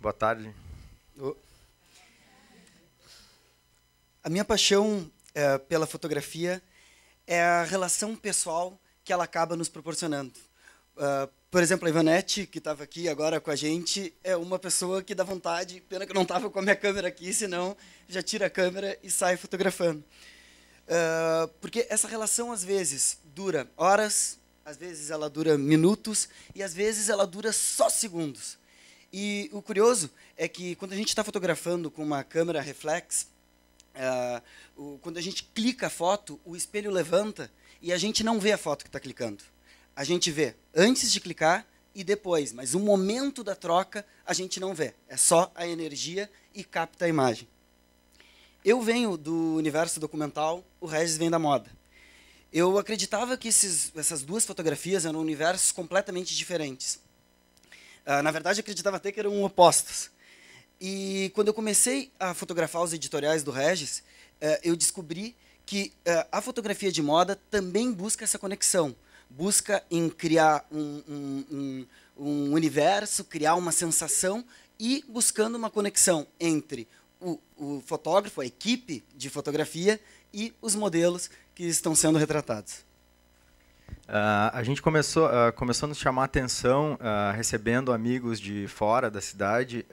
Boa tarde. A minha paixão é, pela fotografia é a relação pessoal que ela acaba nos proporcionando. Uh, por exemplo, a Ivanete, que estava aqui agora com a gente, é uma pessoa que dá vontade. Pena que eu não estava com a minha câmera aqui, senão já tira a câmera e sai fotografando. Uh, porque essa relação, às vezes, dura horas, às vezes ela dura minutos e às vezes ela dura só segundos. E o curioso é que quando a gente está fotografando com uma câmera reflex, uh, o, quando a gente clica a foto, o espelho levanta e a gente não vê a foto que está clicando. A gente vê antes de clicar e depois, mas o momento da troca a gente não vê. É só a energia e capta a imagem. Eu venho do universo documental, o Regis vem da moda. Eu acreditava que esses, essas duas fotografias eram universos completamente diferentes. Ah, na verdade, acreditava até que eram opostas. E quando eu comecei a fotografar os editoriais do Regis, uh, eu descobri que uh, a fotografia de moda também busca essa conexão. Busca em criar um, um, um, um universo, criar uma sensação e buscando uma conexão entre o, o, fotógrafo, a equipe de fotografia e os modelos que estão sendo retratados. Uh, a gente começou, uh, começou a nos chamar a atenção, uh, recebendo amigos de fora da cidade,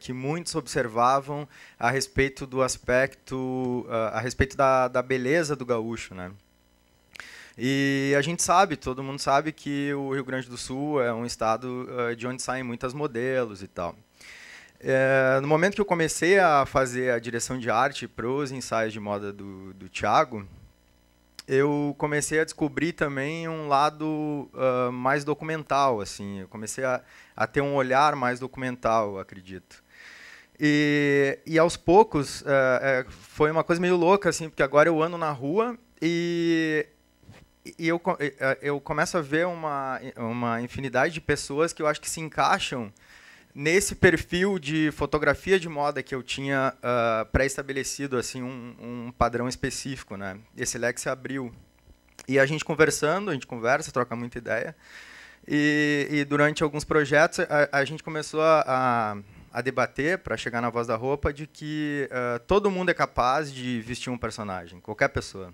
que muitos observavam a respeito do aspecto, a respeito da, da beleza do gaúcho, né? E a gente sabe, todo mundo sabe que o Rio Grande do Sul é um estado de onde saem muitas modelos e tal. É, no momento que eu comecei a fazer a direção de arte para os ensaios de moda do, do Tiago, eu comecei a descobrir também um lado uh, mais documental, assim. Eu comecei a, a, ter um olhar mais documental, acredito. E, e aos poucos, uh, é, foi uma coisa meio louca, assim, porque agora eu ando na rua e, e eu, ah, eu começo a ver uma, uma infinidade de pessoas que eu acho que se encaixam nesse perfil de fotografia de moda que eu tinha uh, pré-estabelecido assim um, um, padrão específico, né? Esse leque se abriu e a gente conversando, a gente conversa, troca muita ideia e, e durante alguns projetos a, a gente começou a, a debater para chegar na voz da roupa de que uh, todo mundo é capaz de vestir um personagem, qualquer pessoa.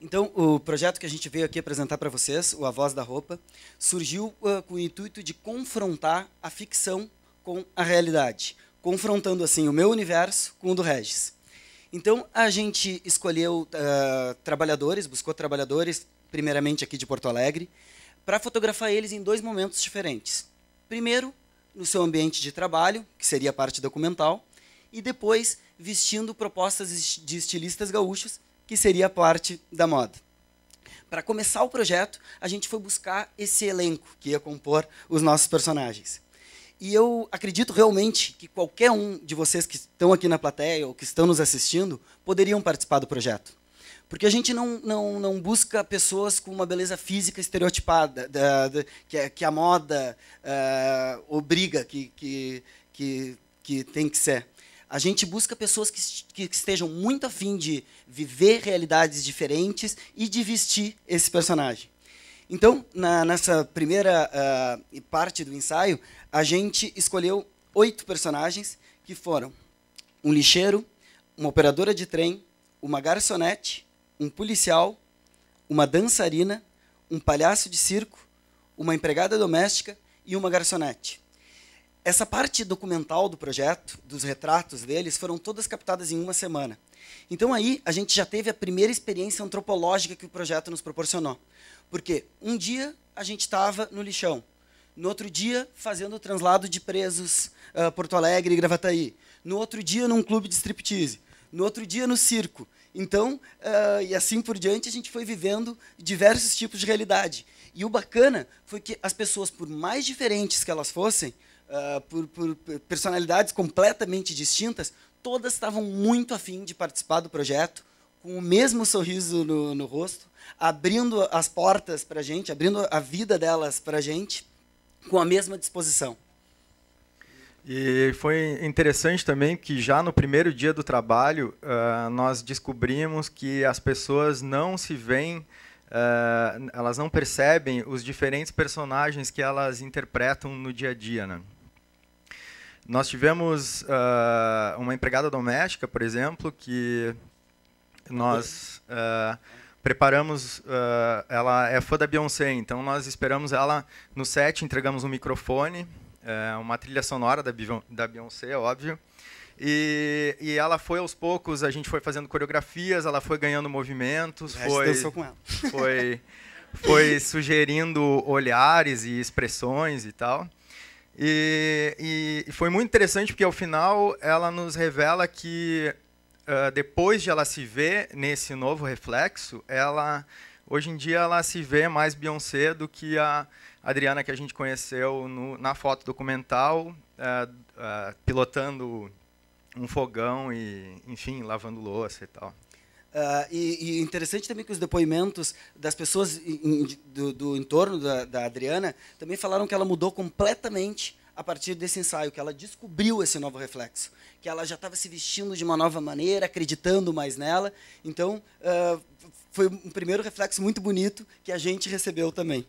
Então, o projeto que a gente veio aqui apresentar para vocês, o A Voz da Roupa, surgiu uh, com o intuito de confrontar a ficção com a realidade, confrontando assim o meu universo com o do Regis. Então, a gente escolheu uh, trabalhadores, buscou trabalhadores, primeiramente aqui de Porto Alegre, para fotografar eles em dois momentos diferentes. Primeiro, no seu ambiente de trabalho, que seria a parte documental, e depois vestindo propostas de estilistas gaúchos que seria parte da moda. Para começar o projeto, a gente foi buscar esse elenco que ia compor os nossos personagens. E eu acredito realmente que qualquer um de vocês que estão aqui na plateia ou que estão nos assistindo poderiam participar do projeto. Porque a gente não, não, não busca pessoas com uma beleza física estereotipada, da, da, que, que, a moda uh, obriga que, que, que, que tem que ser. A gente busca pessoas que, que estejam muito afim de viver realidades diferentes e de vestir esse personagem. Então, na, nessa primeira uh, parte do ensaio, a gente escolheu oito personagens que foram um lixeiro, uma operadora de trem, uma garçonete, um policial, uma dançarina, um palhaço de circo, uma empregada doméstica e uma garçonete. Essa parte documental do projeto, dos retratos deles, foram todas captadas em uma semana. Então aí a gente já teve a primeira experiência antropológica que o projeto nos proporcionou. Porque um dia a gente estava no lixão, no outro dia fazendo o translado de presos uh, Porto Alegre e Gravataí, no outro dia num clube de striptease, no outro dia no circo. Então, uh, e assim por diante, a gente foi vivendo diversos tipos de realidade. E o bacana foi que as pessoas, por mais diferentes que elas fossem, uh, por, por personalidades completamente distintas, todas estavam muito afim de participar do projeto, com o mesmo sorriso no, no rosto, abrindo as portas para a gente, abrindo a vida delas para a gente, com a mesma disposição. E foi interessante também que já no primeiro dia do trabalho uh, nós descobrimos que as pessoas não se veem, uh, elas não percebem os diferentes personagens que elas interpretam no dia a dia. Né? Nós tivemos uh, uma empregada doméstica, por exemplo, que nós uh, preparamos. Uh, ela é fã da Beyoncé, então nós esperamos ela no set, entregamos um microfone, eh, uma trilha sonora da, Beyoncé, é óbvio. E, e, ela foi aos poucos, a gente foi fazendo coreografias, ela foi ganhando movimentos, foi dançou com ela. Foi foi sugerindo olhares e expressões e tal. E, e, foi muito interessante porque, ao final, ela nos revela que, uh, depois de ela se ver nesse novo reflexo, ela hoje em dia ela se vê mais Beyoncé do que a Adriana que a gente conheceu no, na foto documental, uh, uh, pilotando um fogão e, enfim, lavando louça e tal. Uh, e, e, interessante também que os depoimentos das pessoas in, do, do, entorno da, da, Adriana também falaram que ela mudou completamente a partir desse ensaio, que ela descobriu esse novo reflexo, que ela já estava se vestindo de uma nova maneira, acreditando mais nela. Então, uh, foi um primeiro reflexo muito bonito que a gente recebeu também.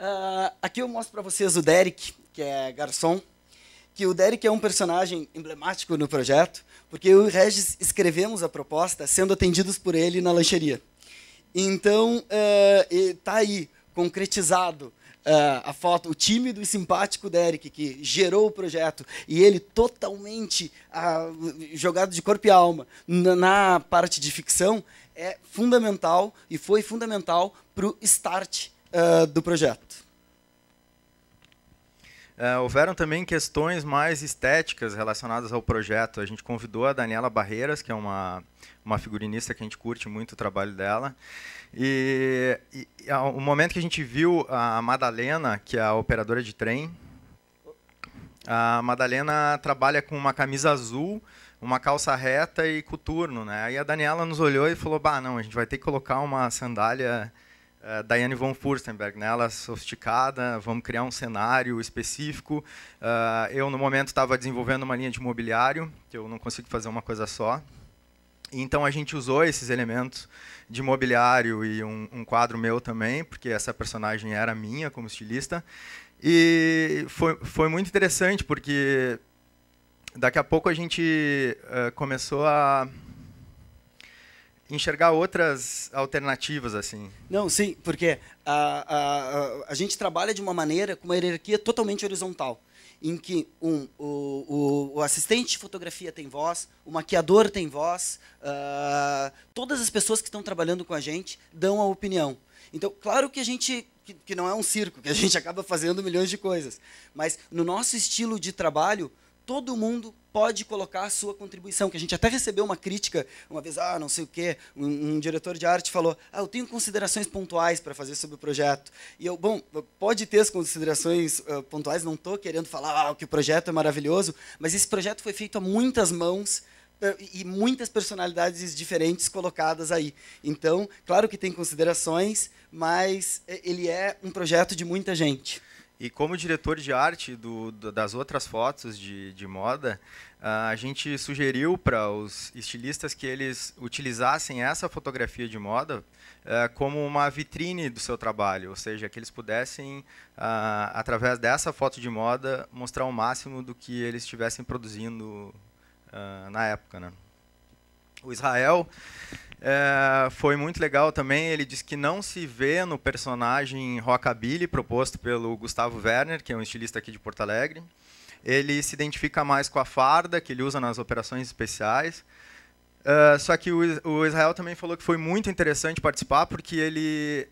Uh, aqui eu mostro para vocês o Derek, que é garçom que o Derek é um personagem emblemático no projeto, porque eu e o Regis escrevemos a proposta sendo atendidos por ele na lancheria. Então, está eh, aí, concretizado uh, a foto, o tímido e simpático Derek, que gerou o projeto, e ele totalmente uh, jogado de corpo e alma na, na parte de ficção, é fundamental e foi fundamental para o start eh, do projeto. Uh, houveram também questões mais estéticas relacionadas ao projeto. A gente convidou a Daniela Barreiras, que é uma, uma figurinista que a gente curte muito o trabalho dela. E, e ao, o momento que a gente viu a Madalena, que é a operadora de trem, a Madalena trabalha com uma camisa azul, uma calça reta e coturno. Né? Aí a Daniela nos olhou e falou, bah, não, a gente vai ter que colocar uma sandália uh, eh, Diane von Furstenberg, né? ela é sofisticada, vamos criar um cenário específico. Uh, eu, no momento, estava desenvolvendo uma linha de mobiliário, que eu não consigo fazer uma coisa só. Então, a gente usou esses elementos de mobiliário e um, um quadro meu também, porque essa personagem era minha como estilista. E foi, foi muito interessante, porque daqui a pouco a gente uh, começou a enxergar outras alternativas assim. Não, sim, porque a, a, a, gente trabalha de uma maneira com uma hierarquia totalmente horizontal, em que um, o, o, o assistente de fotografia tem voz, o maquiador tem voz, uh, todas as pessoas que estão trabalhando com a gente dão a opinião. Então, claro que a gente que, que não é um circo, que a gente acaba fazendo milhões de coisas, mas no nosso estilo de trabalho todo mundo pode colocar a sua contribuição, que a gente até recebeu uma crítica uma vez, ah, não sei o quê, um, um diretor de arte falou, ah, eu tenho considerações pontuais para fazer sobre o projeto. E eu, bom, pode ter as considerações uh, pontuais, não estou querendo falar ah, que o projeto é maravilhoso, mas esse projeto foi feito a muitas mãos, ah, e muitas personalidades diferentes colocadas aí. Então, claro que tem considerações, mas eh, ele é um projeto de muita gente. E como diretor de arte do, do, das outras fotos de, de moda, ah, a gente sugeriu para os estilistas que eles utilizassem essa fotografia de moda ah, como uma vitrine do seu trabalho, ou seja, que eles pudessem, ah, através dessa foto de moda, mostrar o máximo do que eles estivessem produzindo na época. Né? O Israel é, foi muito legal também. Ele diz que não se vê no personagem rockabilly proposto pelo Gustavo Werner, que é um estilista aqui de Porto Alegre. Ele se identifica mais com a farda que ele usa nas operações especiais. É, só que o, o Israel também falou que foi muito interessante participar, porque ele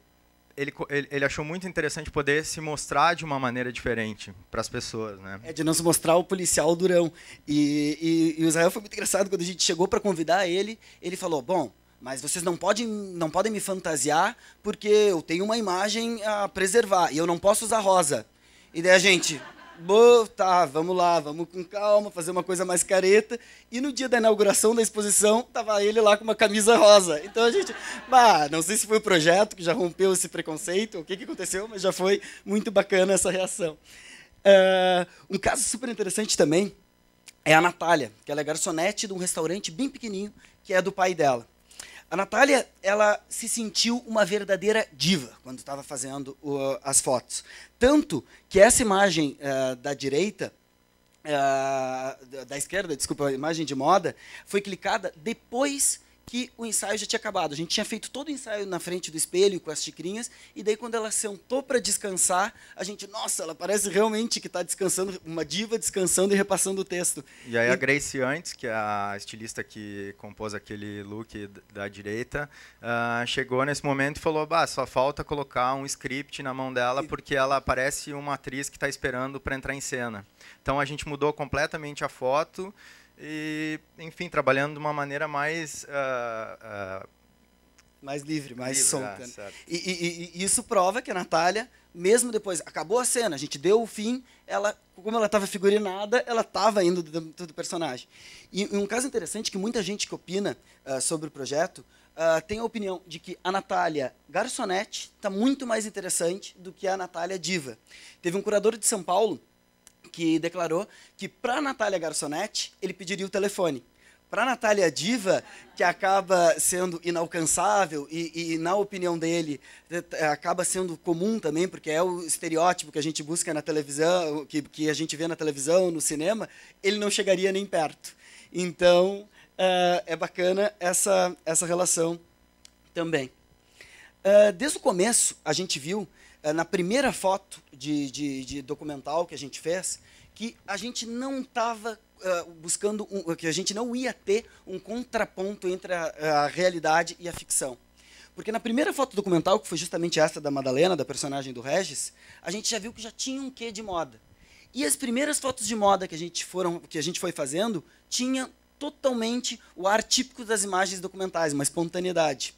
ele, ele, achou muito interessante poder se mostrar de uma maneira diferente para as pessoas, né? É, de não se mostrar o policial durão. E, e, e o Israel foi muito engraçado, quando a gente chegou para convidar ele, ele falou, bom, mas vocês não podem, não podem me fantasiar porque eu tenho uma imagem a preservar e eu não posso usar rosa. E daí a gente, tá, vamos lá, vamos com calma, fazer uma coisa mais careta. E no dia da inauguração da exposição, tava ele lá com uma camisa rosa. Então a gente, bah, não sei se foi o projeto que já rompeu esse preconceito, ou o que, que aconteceu, mas já foi muito bacana essa reação. Uh, um caso super interessante também é a Natália, que ela é garçonete de um restaurante bem pequenininho, que é do pai dela. A Natália, ela se sentiu uma verdadeira diva quando estava fazendo uh, as fotos. Tanto que essa imagem uh, da direita, uh, da esquerda, desculpa, a imagem de moda, foi clicada depois que o ensaio já tinha acabado. A gente tinha feito todo o ensaio na frente do espelho com as xicrinhas, e daí quando ela sentou para descansar, a gente, nossa, ela parece realmente que está descansando, uma diva descansando e repassando o texto. E aí e... a Grace antes, que é a estilista que compôs aquele look da direita, uh, chegou nesse momento e falou, bah, só falta colocar um script na mão dela, e... porque ela parece uma atriz que está esperando para entrar em cena. Então a gente mudou completamente a foto, e, enfim, trabalhando de uma maneira mais. Uh, uh, mais livre, mais livre, solta. É, né? e, e, e, isso prova que a Natália, mesmo depois, acabou a cena, a gente deu o fim, ela, como ela estava figurinada, ela estava indo do, do, personagem. E, um caso interessante que muita gente que opina uh, sobre o projeto uh, tem a opinião de que a Natália garçonete está muito mais interessante do que a Natália diva. Teve um curador de São Paulo que declarou que para Natália Garçonete ele pediria o telefone. Para Natália Diva, que acaba sendo inalcançável e, e, na opinião dele, acaba sendo comum também, porque é o estereótipo que a gente busca na televisão, que, que a gente vê na televisão, no cinema, ele não chegaria nem perto. Então, uh, é bacana essa, essa relação também. Uh, desde o começo, a gente viu eh, na primeira foto de, de, de documental que a gente fez, que a gente não estava eh, buscando, um, que a gente não ia ter um contraponto entre a, a realidade e a ficção. Porque na primeira foto documental, que foi justamente essa da Madalena, da personagem do Regis, a gente já viu que já tinha um quê de moda. E as primeiras fotos de moda que a gente, foram, que a gente foi fazendo tinha totalmente o ar típico das imagens documentais, uma espontaneidade.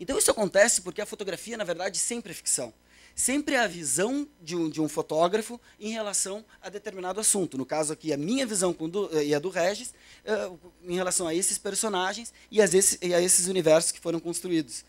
Então isso acontece porque a fotografia, na verdade, sempre é ficção sempre a visão de um, de um fotógrafo em relação a determinado assunto. No caso aqui, a minha visão do, eh, e a do Regis uh, em relação a esses personagens e, vezes, e, a esses universos que foram construídos.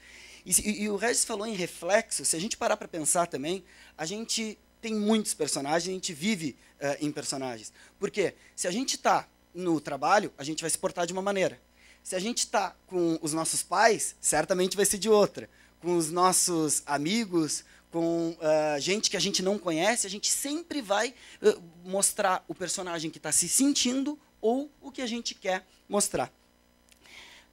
E, e o Regis falou em reflexo. Se a gente parar para pensar também, a gente tem muitos personagens, a gente vive uh, em personagens. Porque se a gente está no trabalho, a gente vai se portar de uma maneira. Se a gente está com os nossos pais, certamente vai ser de outra. Com os nossos amigos, com uh, gente que a gente não conhece, a gente sempre vai uh, mostrar o personagem que está se sentindo ou o que a gente quer mostrar.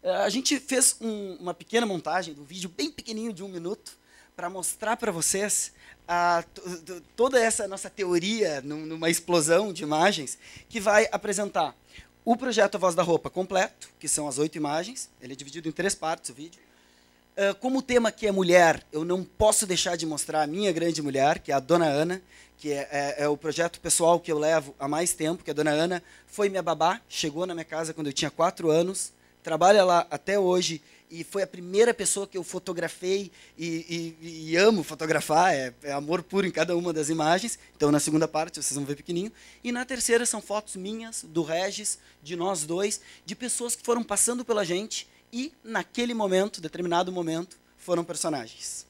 Uh, a gente fez um, uma pequena montagem do um vídeo, bem pequenininho, de um minuto, para mostrar para vocês toda essa nossa teoria numa explosão de imagens que vai apresentar o projeto A Voz da Roupa completo, que são as oito imagens. Ele é dividido em três partes, o vídeo ah, como o tema aqui é mulher, eu não posso deixar de mostrar a minha grande mulher, que é a Dona Ana, que é, é, é, o projeto pessoal que eu levo há mais tempo, que a Dona Ana foi minha babá, chegou na minha casa quando eu tinha quatro anos, trabalha lá até hoje e foi a primeira pessoa que eu fotografei e, e, e amo fotografar, é, é, amor puro em cada uma das imagens. Então, na segunda parte, vocês vão ver pequenininho. E na terceira, são fotos minhas, do Regis, de nós dois, de pessoas que foram passando pela gente, e, naquele momento, determinado momento, foram personagens.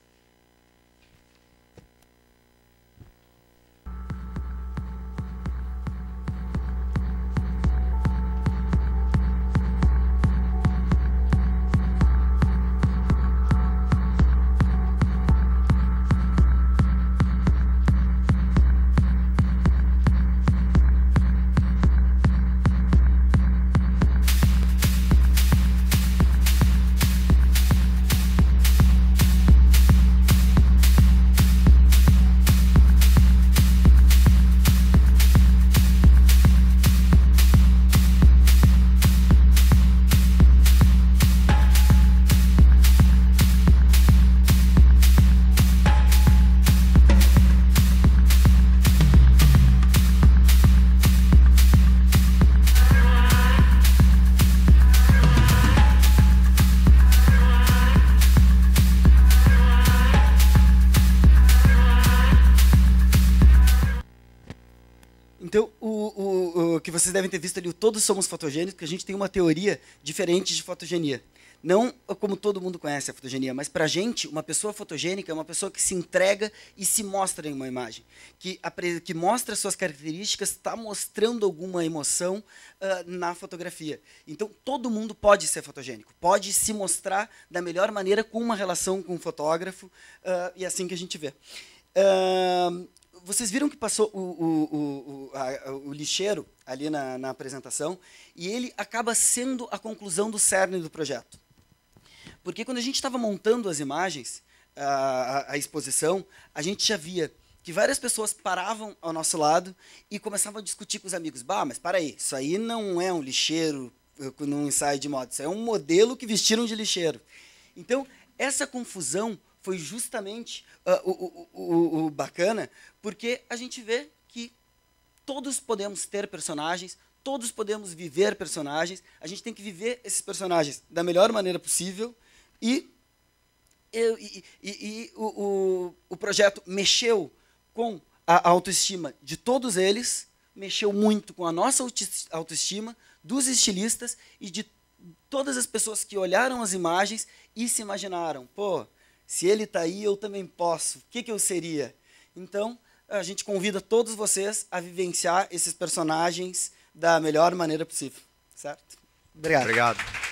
devem ter visto ali, todos somos fotogênicos, porque a gente tem uma teoria diferente de fotogenia. Não como todo mundo conhece a fotogenia, mas para a gente, uma pessoa fotogênica é uma pessoa que se entrega e se mostra em uma imagem, que, que mostra suas características, está mostrando alguma emoção uh, na fotografia. Então, todo mundo pode ser fotogênico, pode se mostrar da melhor maneira com uma relação com o um fotógrafo, uh, e é assim que a gente vê. Uh, vocês viram que passou o, o, o, a, o lixeiro ali na, na apresentação, e ele acaba sendo a conclusão do cerne do projeto. Porque quando a gente estava montando as imagens, a, a, exposição, a gente já via que várias pessoas paravam ao nosso lado e começavam a discutir com os amigos. Bah, mas para aí, isso aí não é um lixeiro eh, num ensaio de moda, isso é um modelo que vestiram de lixeiro. Então, essa confusão foi justamente uh, o, o, o, o bacana, porque a gente vê que Todos podemos ter personagens, todos podemos viver personagens. A gente tem que viver esses personagens da melhor maneira possível. E, e, e, e o, o, o, projeto mexeu com a autoestima de todos eles, mexeu muito com a nossa autoestima, dos estilistas e de todas as pessoas que olharam as imagens e se imaginaram: pô, se ele está aí, eu também posso, o que, que eu seria? Então, a gente convida todos vocês a vivenciar esses personagens da melhor maneira possível, certo? Obrigado. Obrigado.